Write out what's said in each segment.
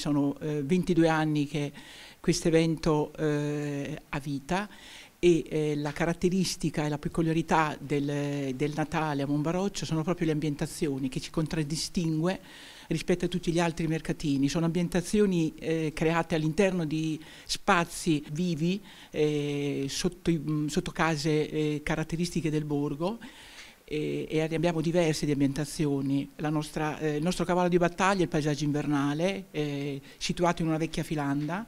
Sono eh, 22 anni che questo evento eh, ha vita e eh, la caratteristica e la peculiarità del, del Natale a Monbaroccio sono proprio le ambientazioni che ci contraddistingue rispetto a tutti gli altri mercatini. Sono ambientazioni eh, create all'interno di spazi vivi, eh, sotto, sotto, case eh, caratteristiche del borgo, e, abbiamo diverse di ambientazioni. Nostra, eh, il nostro cavallo di battaglia è il paesaggio invernale, eh, situato in una vecchia filanda.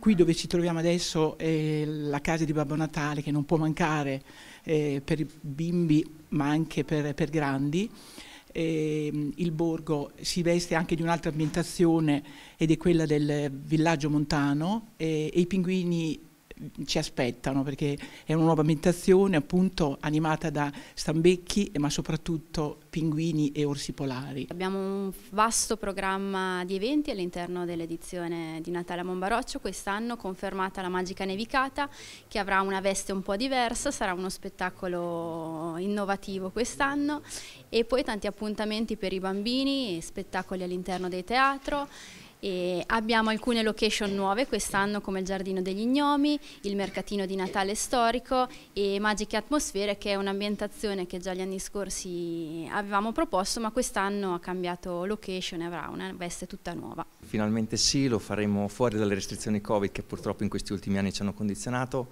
Qui dove ci troviamo adesso è la casa di Babbo Natale che non può mancare eh, per bimbi ma anche per, per grandi. Eh, il borgo si veste anche di un'altra ambientazione ed è quella del villaggio montano eh, e i pinguini ci aspettano perché è una nuova ambientazione appunto animata da stambecchi ma soprattutto pinguini e orsi polari. Abbiamo un vasto programma di eventi all'interno dell'edizione di Natale a Monbaroccio, quest'anno confermata la Magica Nevicata che avrà una veste un po' diversa, sarà uno spettacolo innovativo quest'anno e poi tanti appuntamenti per i bambini, spettacoli all'interno dei teatro e abbiamo alcune location nuove quest'anno come il Giardino degli Gnomi, il Mercatino di Natale Storico e Magiche Atmosfere che è un'ambientazione che già gli anni scorsi avevamo proposto ma quest'anno ha cambiato location e avrà una veste tutta nuova. Finalmente sì, lo faremo fuori dalle restrizioni Covid che purtroppo in questi ultimi anni ci hanno condizionato,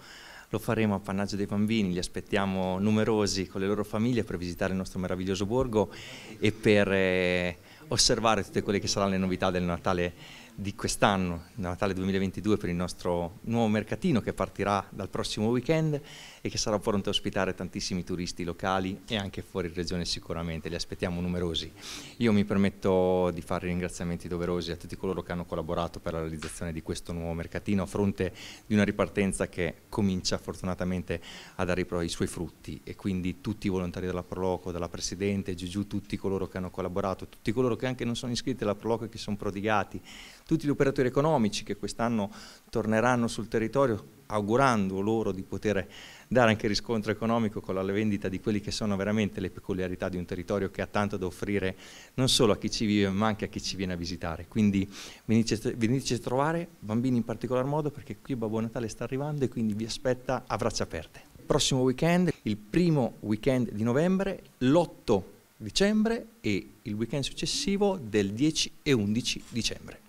lo faremo a pannaggio dei bambini, li aspettiamo numerosi con le loro famiglie per visitare il nostro meraviglioso borgo e per... Eh, osservare tutte quelle che saranno le novità del Natale di quest'anno, Natale 2022, per il nostro nuovo mercatino che partirà dal prossimo weekend e che sarà pronto a ospitare tantissimi turisti locali e anche fuori regione sicuramente, li aspettiamo numerosi. Io mi permetto di fare ringraziamenti doverosi a tutti coloro che hanno collaborato per la realizzazione di questo nuovo mercatino a fronte di una ripartenza che comincia fortunatamente a dare i suoi frutti e quindi tutti i volontari della Proloco, dalla Presidente, Giugiù, tutti coloro che hanno collaborato, tutti coloro che anche non sono iscritti alla Proloco e che sono prodigati, tutti gli operatori economici che quest'anno torneranno sul territorio augurando loro di poter dare anche riscontro economico con la vendita di quelle che sono veramente le peculiarità di un territorio che ha tanto da offrire non solo a chi ci vive ma anche a chi ci viene a visitare. Quindi veniteci a trovare, bambini in particolar modo, perché qui Babbo Natale sta arrivando e quindi vi aspetta a braccia aperte. prossimo weekend, il primo weekend di novembre, l'8 dicembre e il weekend successivo del 10 e 11 dicembre.